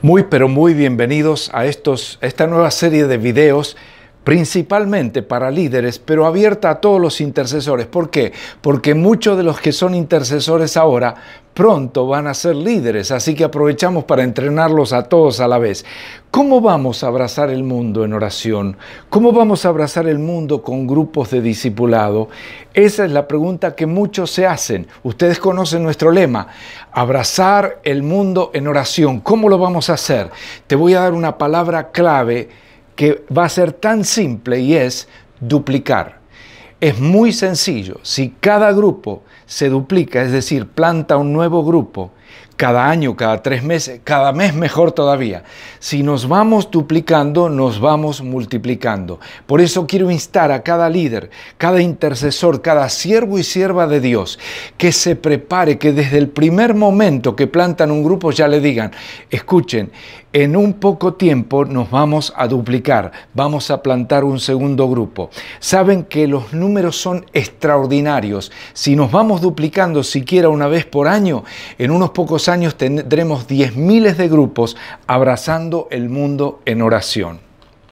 Muy pero muy bienvenidos a estos, esta nueva serie de videos principalmente para líderes, pero abierta a todos los intercesores. ¿Por qué? Porque muchos de los que son intercesores ahora pronto van a ser líderes, así que aprovechamos para entrenarlos a todos a la vez. ¿Cómo vamos a abrazar el mundo en oración? ¿Cómo vamos a abrazar el mundo con grupos de discipulado? Esa es la pregunta que muchos se hacen. Ustedes conocen nuestro lema, abrazar el mundo en oración. ¿Cómo lo vamos a hacer? Te voy a dar una palabra clave que va a ser tan simple y es duplicar. Es muy sencillo, si cada grupo se duplica, es decir, planta un nuevo grupo, cada año, cada tres meses, cada mes mejor todavía. Si nos vamos duplicando, nos vamos multiplicando. Por eso quiero instar a cada líder, cada intercesor, cada siervo y sierva de Dios, que se prepare, que desde el primer momento que plantan un grupo ya le digan, escuchen, en un poco tiempo nos vamos a duplicar, vamos a plantar un segundo grupo. Saben que los números son extraordinarios. Si nos vamos duplicando siquiera una vez por año, en unos pocos años tendremos 10 miles de grupos abrazando el mundo en oración.